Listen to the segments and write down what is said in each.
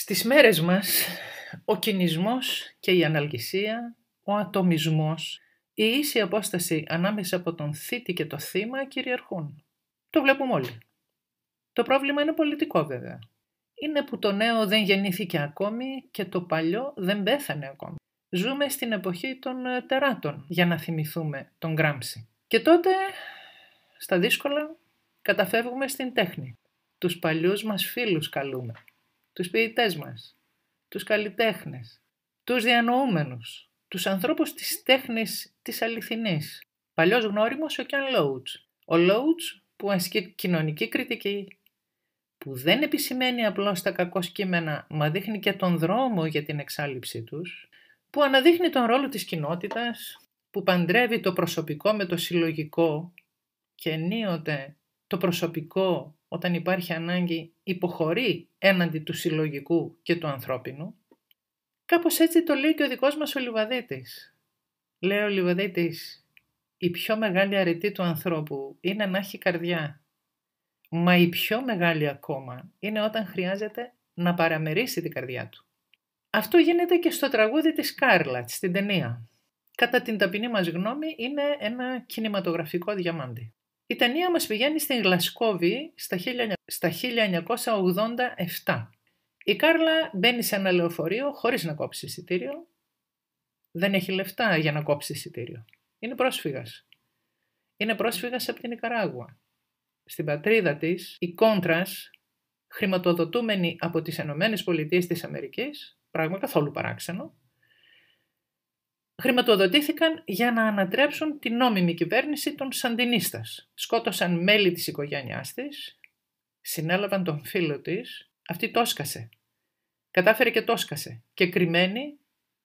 Στις μέρες μας, ο κινησμός και η αναλγησία, ο ατομισμός, η ίση απόσταση ανάμεσα από τον θήτη και το θύμα κυριαρχούν. Το βλέπουμε όλοι. Το πρόβλημα είναι πολιτικό βέβαια. Είναι που το νέο δεν γεννήθηκε ακόμη και το παλιό δεν πέθανε ακόμη. Ζούμε στην εποχή των ε, τεράτων για να θυμηθούμε τον Γκράμψη. Και τότε, στα δύσκολα, καταφεύγουμε στην τέχνη. Τους παλιούς μας φίλους καλούμε τους ποιητές μας, τους καλλιτέχνες, τους διανοούμενους, τους ανθρώπους της τέχνης της αληθινής. Παλιός γνώριμος ο Κιάν Λόουτς. Ο Λόουτς που ασκεί κοινωνική κριτική, που δεν επισημαίνει απλώς τα κακό κείμενα, μα δείχνει και τον δρόμο για την εξάλληψή τους, που αναδείχνει τον ρόλο της κοινότητας, που παντρεύει το προσωπικό με το συλλογικό και ενίοτε το προσωπικό όταν υπάρχει ανάγκη υποχωρεί έναντι του συλλογικού και του ανθρώπινου. Κάπως έτσι το λέει και ο δικός μας ο Λέει ο η πιο μεγάλη αρετή του ανθρώπου είναι να έχει καρδιά. Μα η πιο μεγάλη ακόμα είναι όταν χρειάζεται να παραμερίσει την καρδιά του. Αυτό γίνεται και στο τραγούδι της Κάρλατ, στην ταινία. Κατά την ταπεινή μας γνώμη είναι ένα κινηματογραφικό διαμάντι. Η ταινία μας πηγαίνει στην Γλασκόβη στα 1987. Η Κάρλα μπαίνει σε ένα λεωφορείο χωρίς να κόψει εισιτήριο. Δεν έχει λεφτά για να κόψει εισιτήριο. Είναι πρόσφυγας. Είναι πρόσφυγας από την Ικαράγουα. Στην πατρίδα της, η Κόντρας, χρηματοδοτούμενη από τις Ενωμένες Πολιτείες της Αμερικής, πράγμα καθόλου παράξενο, χρηματοδοτήθηκαν για να ανατρέψουν την νόμιμη κυβέρνηση των Σαντινίστας. Σκότωσαν μέλη της οικογένειάς της, συνέλαβαν τον φίλο της, αυτή το σκάσε. Κατάφερε και το σκάσε. και κρυμμένη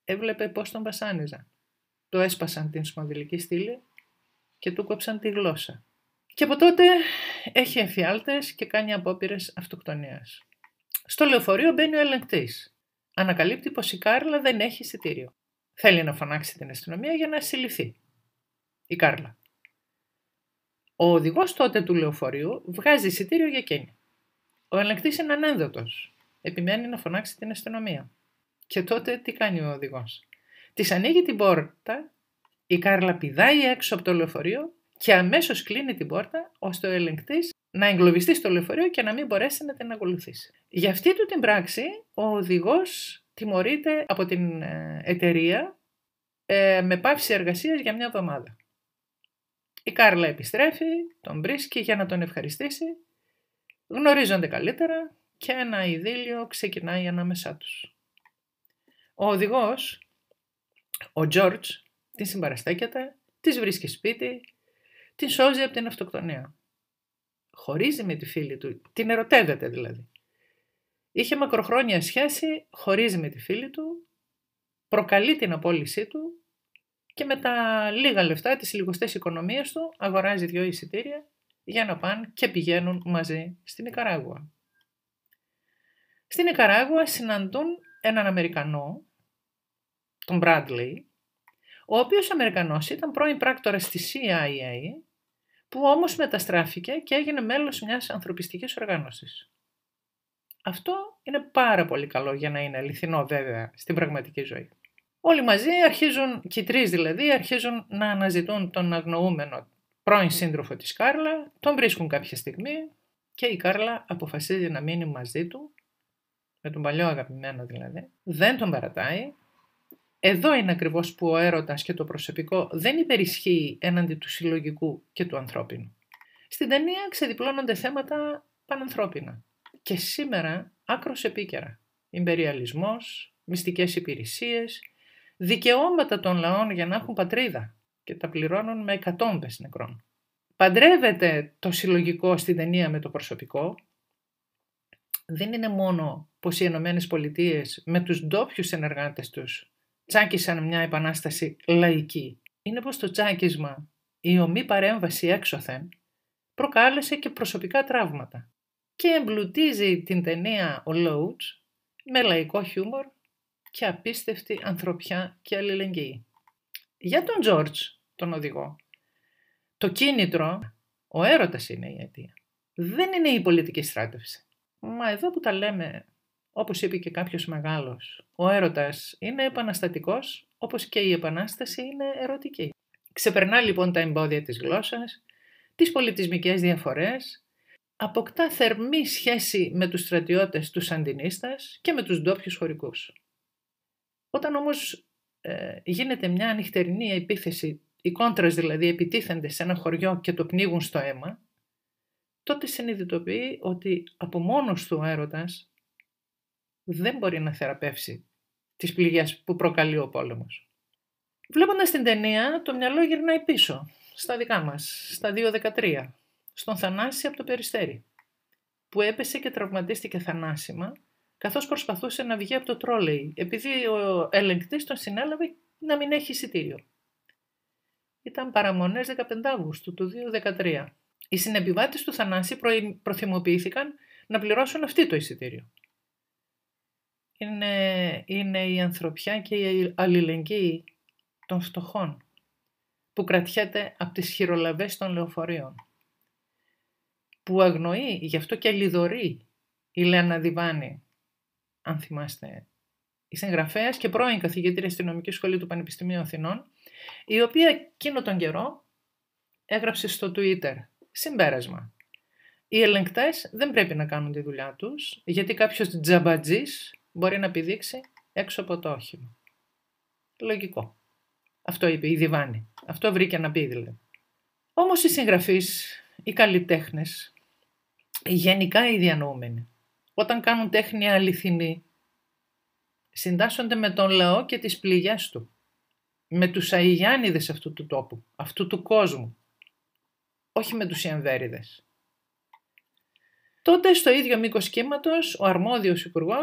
έβλεπε πώς τον βασάνιζαν. Το έσπασαν την σπονδυλική στήλη και του κόψαν τη γλώσσα. Και από τότε έχει εφιάλτες και κάνει απόπειρες αυτοκτονίας. Στο λεωφορείο μπαίνει ο ελεγκτής. Ανακαλύπτει πως η Κάρλα δεν έχει εισιτήριο. Θέλει να φωνάξει την αστυνομία για να συλληφθεί η Κάρλα. Ο οδηγός τότε του λεωφορείου βγάζει εισιτήριο για Κένια. Ο ελεγκτής είναι ανένδοτος. Επιμένει να φωνάξει την αστυνομία. Και τότε τι κάνει ο οδηγός. Της ανοίγει την πόρτα, η Κάρλα πηδάει έξω από το λεωφορείο και αμέσως κλείνει την πόρτα ώστε ο ελεγκτής να εγκλωβιστεί στο λεωφορείο και να μην μπορέσει να την ακολουθήσει. Για αυτή του την πράξη ο οδηγός τιμωρείται από την ε, εταιρεία ε, με πάυση εργασίας για μια εβδομάδα. Η Κάρλα επιστρέφει, τον βρίσκει για να τον ευχαριστήσει, γνωρίζονται καλύτερα και ένα ειδήλιο ξεκινάει ανάμεσά τους. Ο οδηγός, ο Τζόρτζ, τη συμπαραστέκεται, της βρίσκει σπίτι, την σώζει από την αυτοκτονία. Χωρίζει με τη φίλη του, την ερωτεύεται δηλαδή. Είχε μακροχρόνια σχέση, χωρίζει με τη φίλη του, προκαλεί την απόλυσή του και με τα λίγα λεφτά της λιγοστές οικονομίας του αγοράζει δυο εισιτήρια για να πάνε και πηγαίνουν μαζί στην Ικαράγουα. Στην Ικαράγουα συναντούν έναν Αμερικανό, τον Bradley, ο οποίος Αμερικανός ήταν πρώην πράκτορας της CIA, που όμως μεταστράφηκε και έγινε μέλος μιας ανθρωπιστικής οργάνωσης. Αυτό είναι πάρα πολύ καλό για να είναι αληθινό βέβαια στην πραγματική ζωή. Όλοι μαζί αρχίζουν, και οι τρεις δηλαδή, αρχίζουν να αναζητούν τον αγνοούμενο πρώην σύντροφο της Κάρλα, τον βρίσκουν κάποια στιγμή και η Κάρλα αποφασίζει να μείνει μαζί του, με τον παλιό αγαπημένο δηλαδή, δεν τον παρατάει. Εδώ είναι ακριβώς που ο έρωτας και το προσωπικό δεν υπερισχύει έναντι του συλλογικού και του ανθρώπινου. Στην ταινία ξεδιπλώνονται θέματα πανανθρώπινα και σήμερα άκρος επίκαιρα. Ιμπεριαλισμός, μυστικές υπηρεσίες, δικαιώματα των λαών για να έχουν πατρίδα και τα πληρώνουν με εκατόμπες νεκρών. Παντρεύεται το συλλογικό στην ταινία με το προσωπικό. Δεν είναι μόνο πως οι Ηνωμένε Πολιτείες με τους ντόπιους συνεργάτες τους τσάκισαν μια επανάσταση λαϊκή. Είναι πως το τσάκισμα, η ομή παρέμβαση έξωθεν, προκάλεσε και προσωπικά τραύματα και εμπλουτίζει την ταινία ο Λόουτς με λαϊκό χιούμορ και απίστευτη ανθρωπιά και αλληλεγγύη. Για τον Τζόρτζ, τον οδηγό, το κίνητρο, ο έρωτας είναι η αιτία. Δεν είναι η πολιτική στράτευση. Μα εδώ που τα λέμε, όπως είπε και κάποιος μεγάλος, ο έρωτας είναι επαναστατικός, όπως και η επανάσταση είναι ερωτική. Ξεπερνά λοιπόν τα εμπόδια της γλώσσας, τις πολιτισμικές διαφορές αποκτά θερμή σχέση με τους στρατιώτες τους Σαντινίστας και με τους ντόπιους χωρικούς. Όταν όμως ε, γίνεται μια ανοιχτερινή επίθεση, οι κόντρα, δηλαδή επιτίθενται σε ένα χωριό και το πνίγουν στο αίμα, τότε συνειδητοποιεί ότι από μόνος του ο έρωτας δεν μπορεί να θεραπεύσει τις πληγές που προκαλεί ο πόλεμος. Βλέποντας την ταινία, το μυαλό γυρνάει πίσω, στα δικά μας, στα 2.13 στον Θανάση από το Περιστέρι, που έπεσε και τραυματίστηκε θανάσιμα, καθώς προσπαθούσε να βγει από το τρόλεϊ, επειδή ο ελεγκτής τον συνέλαβε να μην έχει εισιτήριο. Ήταν παραμονές 15 Αύγουστου του 2013. Οι συνεπιβάτες του Θανάση προθυμοποιήθηκαν να πληρώσουν αυτή το εισιτήριο. Είναι, είναι η ανθρωπιά και η αλληλεγγύη των φτωχών που κρατιέται από τις χειρολαβές των λεωφορείων που αγνοεί, γι' αυτό και λιδωρεί η Λένα Διβάνη, αν θυμάστε, η συγγραφέας και πρώην καθηγήτρια στην νομική σχολή του Πανεπιστημίου Αθηνών, η οποία εκείνο τον καιρό έγραψε στο Twitter συμπέρασμα. Οι ελεγκτές δεν πρέπει να κάνουν τη δουλειά τους, γιατί κάποιος τζαμπατζής μπορεί να πηδήξει έξω από το όχημα. Λογικό. Αυτό είπε η Διβάνη. Αυτό βρήκε να πει δηλαδή. Όμως οι συγγραφείς οι καλλιτέχνες, γενικά οι διανοούμενοι, όταν κάνουν τέχνη αληθινή, συντάσσονται με τον λαό και τις πληγές του, με τους αηγιάνιδες αυτού του τόπου, αυτού του κόσμου, όχι με τους ιεμβέριδες. Τότε στο ίδιο μήκος κύματος ο αρμόδιος υπουργός,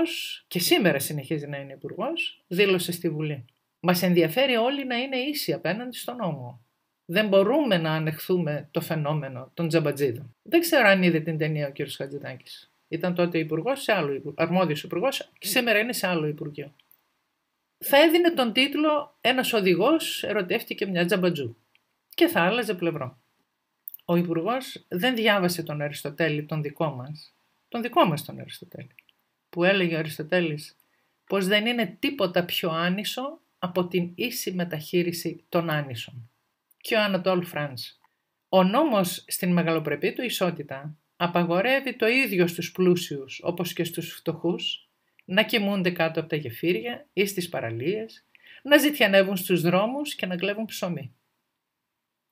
και σήμερα συνεχίζει να είναι υπουργός, δήλωσε στη Βουλή. Μας ενδιαφέρει όλοι να είναι ίσοι απέναντι στον νόμο δεν μπορούμε να ανεχθούμε το φαινόμενο των τζαμπατζίδων. Δεν ξέρω αν είδε την ταινία ο κ. Χατζηδάκης. Ήταν τότε υπουργός σε άλλο υπουργό, αρμόδιος υπουργός, και σήμερα είναι σε άλλο υπουργείο. Θα έδινε τον τίτλο Ένας οδηγός ερωτεύτηκε μια τζαμπατζού και θα άλλαζε πλευρό. Ο υπουργός δεν διάβασε τον Αριστοτέλη, τον δικό μας, τον δικό μας τον Αριστοτέλη, που έλεγε ο Αριστοτέλης πως δεν είναι τίποτα πιο άνισο από την ίση μεταχείριση των άνισων και ο Ανατόλ Φραντς. Ο νόμος στην μεγαλοπρεπή του ισότητα απαγορεύει το ίδιο στους πλούσιους όπως και στους φτωχούς να κοιμούνται κάτω από τα γεφύρια ή στις παραλίες, να ζητιανεύουν στους δρόμους και να κλέβουν ψωμί.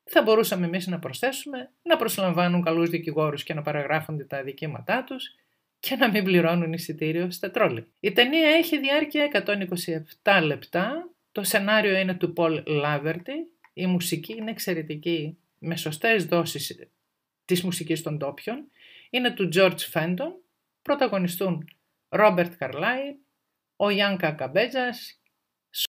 Θα μπορούσαμε εμείς να προσθέσουμε να προσλαμβάνουν καλούς δικηγόρους και να παραγράφονται τα αδικήματά τους και να μην πληρώνουν εισιτήριο στα τρόλια. Η ταινία έχει διάρκεια 127 λεπτά, το σενάριο είναι του Πολ Λάβερτη η μουσική είναι εξαιρετική με σωστές δόσεις της μουσικής των τόπιων. Είναι του George Fenton, πρωταγωνιστούν Robert Carlyle, ο Ιάνκα Καμπέτζας